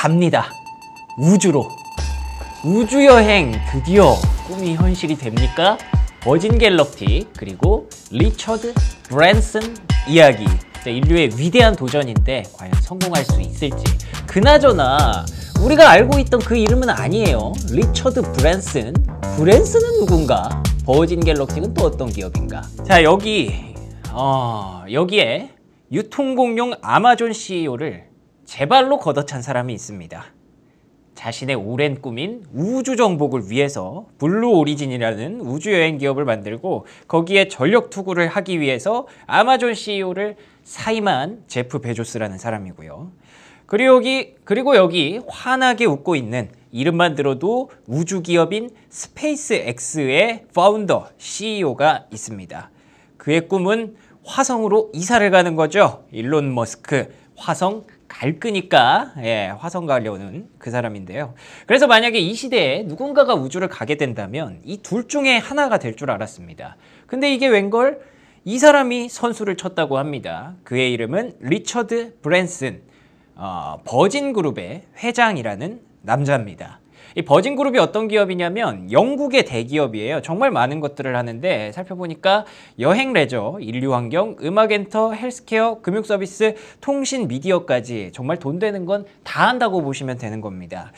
갑니다. 우주로. 우주여행 드디어 꿈이 현실이 됩니까? 버진 갤럭티 그리고 리처드 브랜슨 이야기 네, 인류의 위대한 도전인데 과연 성공할 수 있을지 그나저나 우리가 알고 있던 그 이름은 아니에요 리처드 브랜슨 브랜슨은 누군가? 버진 갤럭티는 또 어떤 기업인가? 자 여기 어, 여기에 유통공룡 아마존 CEO를 제 발로 걷어찬 사람이 있습니다. 자신의 오랜 꿈인 우주 정복을 위해서 블루 오리진이라는 우주 여행 기업을 만들고 거기에 전력 투구를 하기 위해서 아마존 CEO를 사임한 제프 베조스라는 사람이고요. 그리고 여기, 그리고 여기 환하게 웃고 있는 이름만 들어도 우주 기업인 스페이스X의 파운더 CEO가 있습니다. 그의 꿈은 화성으로 이사를 가는 거죠. 일론 머스크 화성 갈 끄니까 예, 화성 가려는 그 사람인데요. 그래서 만약에 이 시대에 누군가가 우주를 가게 된다면 이 둘 중에 하나가 될 줄 알았습니다. 근데 이게 웬걸 이 사람이 선수를 쳤다고 합니다. 그의 이름은 리처드 브랜슨, 어, 버진 그룹의 회장이라는 남자입니다. 이 버진 그룹이 어떤 기업이냐면 영국의 대기업이에요. 정말 많은 것들을 하는데 살펴보니까 여행 레저, 인류 환경, 음악 엔터, 헬스케어, 금융 서비스, 통신 미디어까지 정말 돈 되는 건 다 한다고 보시면 되는 겁니다.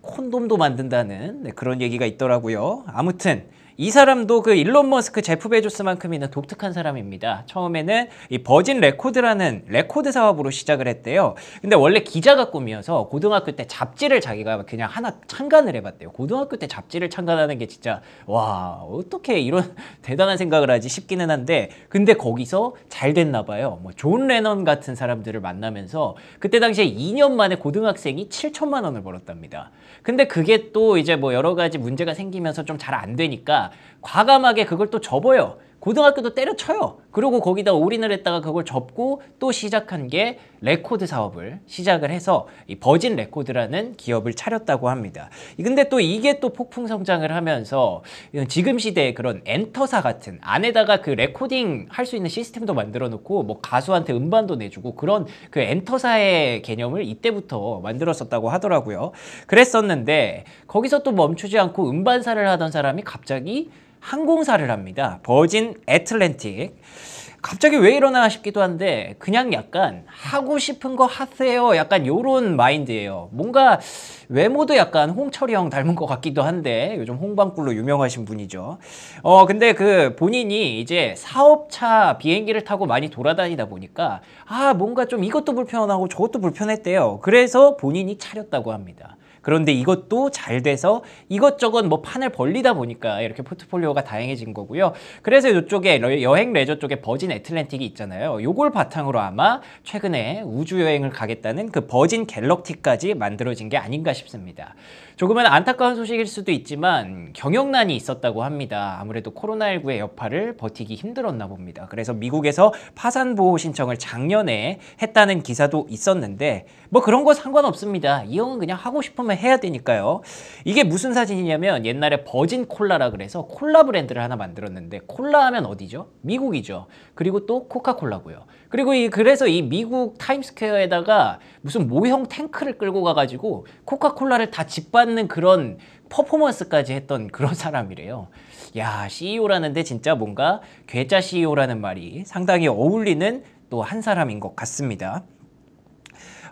콘돔도 만든다는 네, 그런 얘기가 있더라고요. 아무튼 이 사람도 그 일론 머스크 제프 베조스만큼이나 독특한 사람입니다. 처음에는 이 버진 레코드라는 레코드 사업으로 시작을 했대요. 근데 원래 기자가 꿈이어서 고등학교 때 잡지를 자기가 그냥 하나 창간을 해봤대요. 고등학교 때 잡지를 창간하는 게 진짜 와 어떻게 이런 대단한 생각을 하지 싶기는 한데 근데 거기서 잘 됐나 봐요. 뭐 존 레넌 같은 사람들을 만나면서 그때 당시에 2년 만에 고등학생이 7천만 원을 벌었답니다. 근데 그게 또 이제 뭐 여러 가지 문제가 생기면서 좀 잘 안 되니까 과감하게 그걸 또 접어요. 고등학교도 때려쳐요. 그리고 거기다 올인을 했다가 그걸 접고 또 시작한 게 레코드 사업을 시작을 해서 이 버진 레코드라는 기업을 차렸다고 합니다. 근데 또 이게 또 폭풍 성장을 하면서 지금 시대에 그런 엔터사 같은 안에다가 그 레코딩 할 수 있는 시스템도 만들어 놓고 뭐 가수한테 음반도 내주고 그런 그 엔터사의 개념을 이때부터 만들었었다고 하더라고요. 그랬었는데 거기서 또 멈추지 않고 음반사를 하던 사람이 갑자기 항공사를 합니다. 버진 애틀랜틱. 갑자기 왜 이러나 싶기도 한데 그냥 약간 하고 싶은 거 하세요 약간 요런 마인드예요 뭔가 외모도 약간 홍철이 형 닮은 것 같기도 한데 요즘 홍방꿀로 유명하신 분이죠 어 근데 그 본인이 이제 사업차 비행기를 타고 많이 돌아다니다 보니까 아 뭔가 좀 이것도 불편하고 저것도 불편했대요 그래서 본인이 차렸다고 합니다 그런데 이것도 잘 돼서 이것저것 뭐 판을 벌리다 보니까 이렇게 포트폴리오가 다양해진 거고요. 그래서 이쪽에 여행 레저 쪽에 버진 애틀랜틱이 있잖아요. 요걸 바탕으로 아마 최근에 우주 여행을 가겠다는 그 버진 갤럭티까지 만들어진 게 아닌가 싶습니다. 조금은 안타까운 소식일 수도 있지만 음. 경영난이 있었다고 합니다. 아무래도 코로나19의 여파를 버티기 힘들었나 봅니다. 그래서 미국에서 파산 보호 신청을 작년에 했다는 기사도 있었는데 뭐 그런 거 상관없습니다. 이 형은 그냥 하고 싶으면 해야 되니까요. 이게 무슨 사진이냐면 옛날에 버진 콜라라 그래서 콜라 브랜드를 하나 만들었는데 콜라 하면 어디죠? 미국이죠. 그리고 또 코카콜라고요. 그리고 이 그래서 이 미국 타임스퀘어에다가 무슨 모형 탱크를 끌고 가가지고 코카콜라를 다 짓밟는 그런 퍼포먼스까지 했던 그런 사람이래요. 야 CEO라는데 진짜 뭔가 괴짜 CEO라는 말이 상당히 어울리는 또 한 사람인 것 같습니다.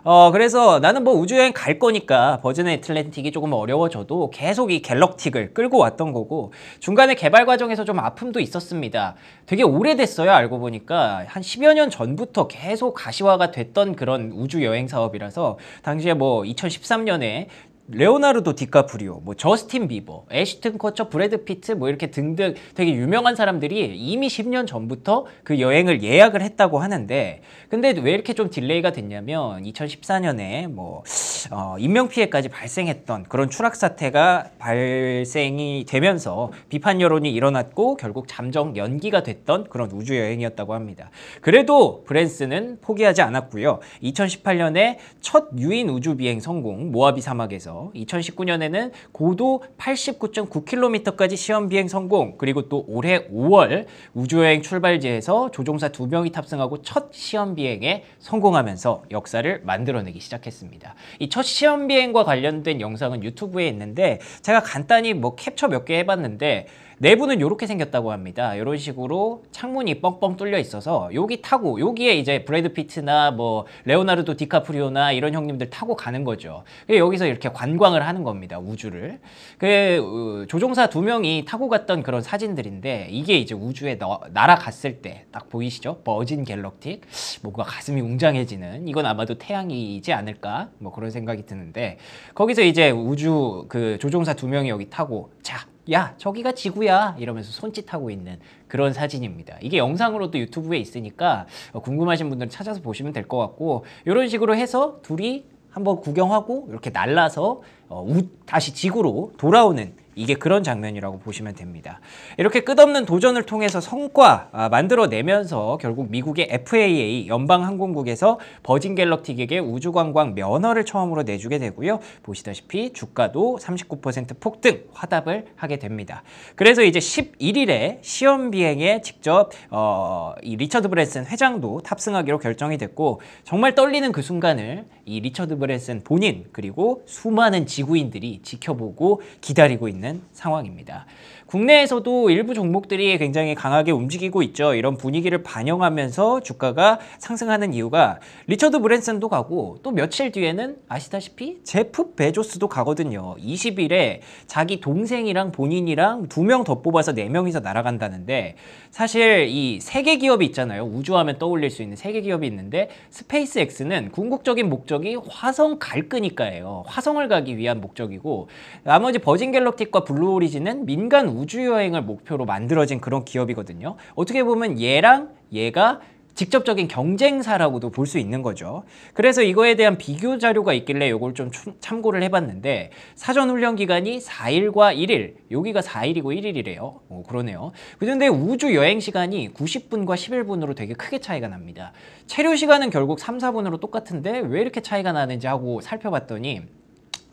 어, 그래서 나는 뭐 우주여행 갈 거니까 버진 애틀랜틱이 조금 어려워져도 계속 이 갤럭틱을 끌고 왔던 거고 중간에 개발 과정에서 좀 아픔도 있었습니다. 되게 오래됐어요. 알고 보니까 한 10여 년 전부터 계속 가시화가 됐던 그런 우주여행 사업이라서 당시에 뭐 2013년에 레오나르도 디카프리오, 뭐 저스틴 비버, 애쉬튼 커처, 브래드 피트 뭐 이렇게 등등 되게 유명한 사람들이 이미 10년 전부터 그 여행을 예약을 했다고 하는데 근데 왜 이렇게 좀 딜레이가 됐냐면 2014년에 뭐 어, 인명 피해까지 발생했던 그런 추락 사태가 발생이 되면서 비판 여론이 일어났고 결국 잠정 연기가 됐던 그런 우주 여행이었다고 합니다. 그래도 브랜스는 포기하지 않았고요. 2018년에 첫 유인 우주 비행 성공 모하비 사막에서 2 0 1 9년에는 고도 89.9km까지 시험 비행 성공 그리고 또 올해 5월 우주여행 출발지에서 조종사 2명이 탑승하고 첫 시험 비행에 성공하면서 역사를 만들어내기 시작했습니다. 이 첫 시험 비행과 관련된 영상은 유튜브에 있는데 제가 간단히 뭐 캡처 몇 개 해봤는데 내부는 이렇게 생겼다고 합니다. 이런 식으로 창문이 뻥뻥 뚫려 있어서 여기 타고 여기에 이제 브래드 피트나 뭐 레오나르도 디카프리오나 이런 형님들 타고 가는 거죠. 여기서 이렇게 관광을 하는 겁니다. 우주를. 그 어, 조종사 두 명이 타고 갔던 그런 사진들인데 이게 이제 우주에 날아갔을 때 딱 보이시죠? 버진 갤럭틱. 뭔가 가슴이 웅장해지는 이건 아마도 태양이지 않을까? 뭐 그런 생각이 드는데 거기서 이제 우주 그 조종사 두 명이 여기 타고 자야 저기가 지구야 이러면서 손짓하고 있는 그런 사진입니다. 이게 영상으로도 유튜브에 있으니까 궁금하신 분들은 찾아서 보시면 될 것 같고 이런 식으로 해서 둘이 한번 구경하고 이렇게 날라서 어, 우, 다시 지구로 돌아오는 이게 그런 장면이라고 보시면 됩니다. 이렇게 끝없는 도전을 통해서 성과 아, 만들어내면서 결국 미국의 FAA 연방항공국에서 버진 갤럭틱에게 우주관광 면허를 처음으로 내주게 되고요. 보시다시피 주가도 39% 폭등 화답을 하게 됩니다. 그래서 이제 11일에 시험 비행에 직접 어, 이 리처드 브레슨 회장도 탑승하기로 결정이 됐고 정말 떨리는 그 순간을 이 리처드 브레슨 본인 그리고 수많은 지구인들이 지켜보고 기다리고 있는 있는 상황입니다. 국내에서도 일부 종목들이 굉장히 강하게 움직이고 있죠. 이런 분위기를 반영하면서 주가가 상승하는 이유가 리처드 브랜슨도 가고 또 며칠 뒤에는 아시다시피 제프 베조스도 가거든요. 20일에 자기 동생이랑 본인이랑 두 명 더 뽑아서 네 명이서 날아간다는데 사실 이 세계 기업이 있잖아요. 우주하면 떠올릴 수 있는 세계 기업이 있는데 스페이스X는 궁극적인 목적이 화성 갈거니까예요 화성을 가기 위한 목적이고 나머지 버진 갤럭틱과 기업과 블루 오리진은 민간 우주 여행을 목표로 만들어진 그런 기업이거든요. 어떻게 보면 얘랑 얘가 직접적인 경쟁사라고도 볼 수 있는 거죠. 그래서 이거에 대한 비교 자료가 있길래 이걸 좀 참고를 해봤는데 사전 훈련 기간이 4일과 1일, 여기가 4일이고 1일이래요. 오, 어, 그러네요. 그런데 우주 여행 시간이 90분과 11분으로 되게 크게 차이가 납니다. 체류 시간은 결국 3, 4분으로 똑같은데 왜 이렇게 차이가 나는지 하고 살펴봤더니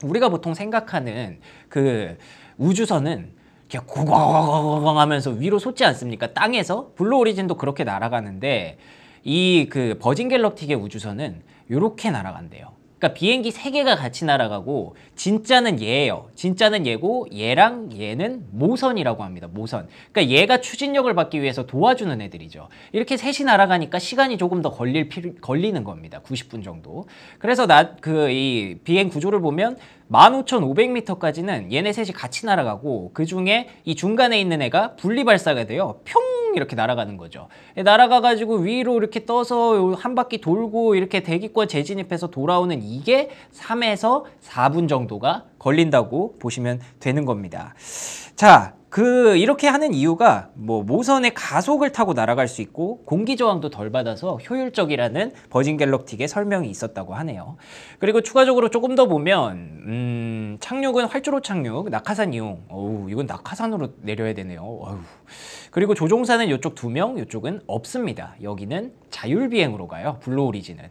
우리가 보통 생각하는 그 우주선은 이렇게 고광고광 하면서 위로 솟지 않습니까? 땅에서 블루 오리진도 그렇게 날아가는데 이 그 버진 갤럭틱의 우주선은 이렇게 날아간대요. 그러니까 비행기 세개가 같이 날아가고 진짜는 얘예요. 진짜는 얘고 얘랑 얘는 모선이라고 합니다. 모선. 그러니까 얘가 추진력을 받기 위해서 도와주는 애들이죠. 이렇게 셋이 날아가니까 시간이 조금 더 걸릴 필 걸리는 겁니다. 90분 정도. 그래서 나그이 비행 구조를 보면 15,500m까지는 얘네 셋이 같이 날아가고 그 중에 이 중간에 있는 애가 분리발사가 돼요. 평 이렇게 날아가는 거죠. 날아가 가지고 위로 이렇게 떠서 한 바퀴 돌고 이렇게 대기권 재진입해서 돌아오는 이게 3에서 4분 정도가 걸린다고 보시면 되는 겁니다. 자, 그 이렇게 하는 이유가 뭐 모선의 가속을 타고 날아갈 수 있고 공기 저항도 덜 받아서 효율적이라는 버진 갤럭틱의 설명이 있었다고 하네요. 그리고 추가적으로 조금 더 보면 음, 착륙은 활주로 착륙, 낙하산 이용. 어우, 이건 낙하산으로 내려야 되네요. 어우. 그리고 조종사는 이쪽 두 명, 이쪽은 없습니다. 여기는 자율 비행으로 가요. 블루 오리진은.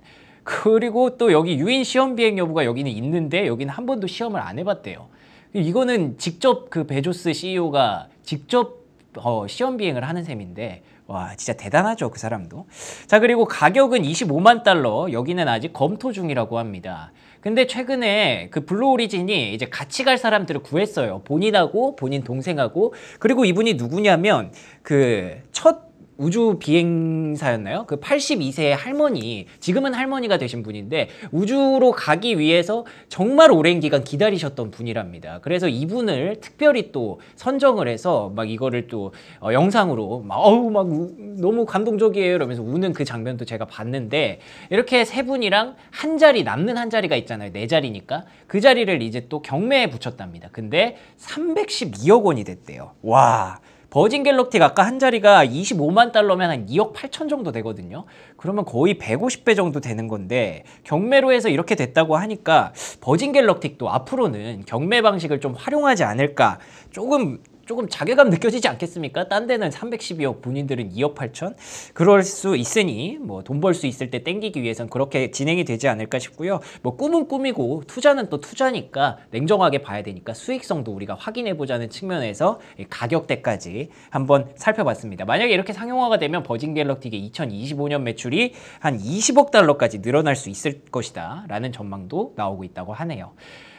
그리고 또 여기 유인 시험 비행 여부가 여기는 있는데 여기는 한 번도 시험을 안 해봤대요. 이거는 직접 그 베조스 CEO가 직접 어, 시험 비행을 하는 셈인데 와 진짜 대단하죠 그 사람도 자 그리고 가격은 25만 달러 여기는 아직 검토 중이라고 합니다 근데 최근에 그 블루 오리진이 이제 같이 갈 사람들을 구했어요 본인하고 본인 동생하고 그리고 이분이 누구냐면 그첫 우주 비행사였나요? 그 82세 의 할머니, 지금은 할머니가 되신 분인데 우주로 가기 위해서 정말 오랜 기간 기다리셨던 분이랍니다. 그래서 이분을 특별히 또 선정을 해서 막 이거를 또 어, 영상으로 막 어우 막 우, 너무 감동적이에요 이러면서 우는 그 장면도 제가 봤는데 이렇게 세 분이랑 한 자리 남는 한 자리가 있잖아요. 네 자리니까 그 자리를 이제 또 경매에 붙였답니다. 근데 312억 원이 됐대요. 와. 버진 갤럭틱 아까 한 자리가 25만 달러면 한 2억 8천 정도 되거든요. 그러면 거의 150배 정도 되는 건데 경매로 해서 이렇게 됐다고 하니까 버진 갤럭틱도 앞으로는 경매 방식을 좀 활용하지 않을까 조금 조금 자괴감 느껴지지 않겠습니까? 딴 데는 312억, 본인들은 2억 8천? 그럴 수 있으니 뭐 돈 벌 수 있을 때 땡기기 위해선 그렇게 진행이 되지 않을까 싶고요. 뭐 꿈은 꿈이고 투자는 또 투자니까 냉정하게 봐야 되니까 수익성도 우리가 확인해보자는 측면에서 가격대까지 한번 살펴봤습니다. 만약에 이렇게 상용화가 되면 버진 갤럭틱의 2025년 매출이 한 20억 달러까지 늘어날 수 있을 것이다 라는 전망도 나오고 있다고 하네요.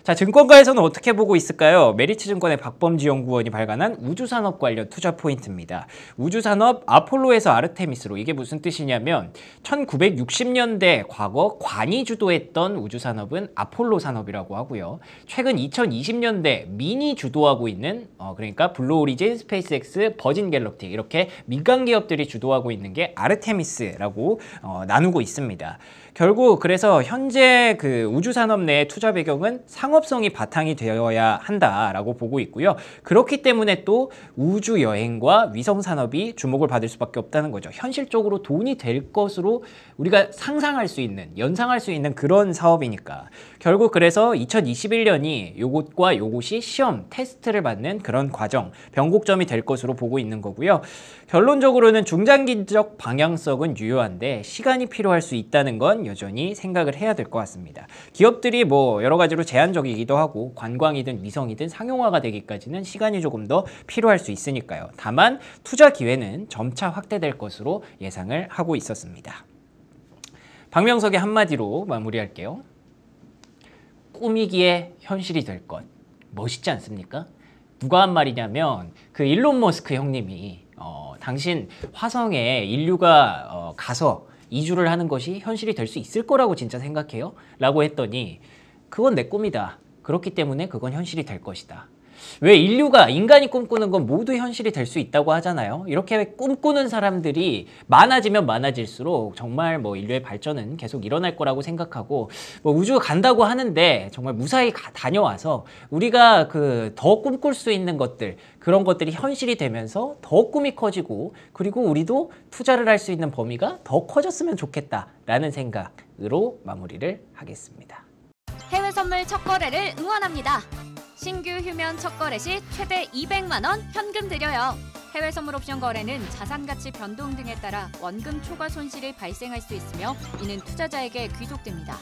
자, 증권가에서는 어떻게 보고 있을까요? 메리츠증권의 박범지 연구원이 발간한 우주산업 관련 투자 포인트입니다. 우주산업 아폴로에서 아르테미스로 이게 무슨 뜻이냐면 1960년대 과거 관이 주도했던 우주산업은 아폴로 산업이라고 하고요. 최근 2020년대 민이 주도하고 있는 어, 그러니까 블루 오리진, 스페이스X, 버진 갤럭틱 이렇게 민간 기업들이 주도하고 있는 게 아르테미스라고 어, 나누고 있습니다. 결국 그래서 현재 그 우주산업 내 투자 배경은 상업성이 바탕이 되어야 한다라고 보고 있고요. 그렇기 때문에 또 우주 여행과 위성 산업이 주목을 받을 수밖에 없다는 거죠. 현실적으로 돈이 될 것으로 우리가 상상할 수 있는, 연상할 수 있는 그런 사업이니까. 결국 그래서 2021년이 요것과 요것이 시험, 테스트를 받는 그런 과정, 변곡점이 될 것으로 보고 있는 거고요. 결론적으로는 중장기적 방향성은 유효한데 시간이 필요할 수 있다는 건 여전히 생각을 해야 될 것 같습니다. 기업들이 뭐 여러 가지로 제한적이기도 하고 관광이든 위성이든 상용화가 되기까지는 시간이 조금 더 필요할 수 있으니까요. 다만 투자 기회는 점차 확대될 것으로 예상을 하고 있었습니다. 박명석의 한마디로 마무리할게요. 꾸미기에 현실이 될 것. 멋있지 않습니까? 누가 한 말이냐면 그 일론 머스크 형님이 어, 당신 화성에 인류가 어, 가서 이주를 하는 것이 현실이 될 수 있을 거라고 진짜 생각해요? 라고 했더니 그건 내 꿈이다. 그렇기 때문에 그건 현실이 될 것이다. 왜 인류가 인간이 꿈꾸는 건 모두 현실이 될 수 있다고 하잖아요. 이렇게 꿈꾸는 사람들이 많아지면 많아질수록 정말 뭐 인류의 발전은 계속 일어날 거라고 생각하고 뭐 우주 간다고 하는데 정말 무사히 가, 다녀와서 우리가 그 더 꿈꿀 수 있는 것들 그런 것들이 현실이 되면서 더 꿈이 커지고 그리고 우리도 투자를 할 수 있는 범위가 더 커졌으면 좋겠다라는 생각으로 마무리를 하겠습니다. 해외 선물 첫 거래를 응원합니다. 신규 휴면 첫 거래 시 최대 200만 원 현금 드려요. 해외 선물 옵션 거래는 자산 가치 변동 등에 따라 원금 초과 손실이 발생할 수 있으며 이는 투자자에게 귀속됩니다.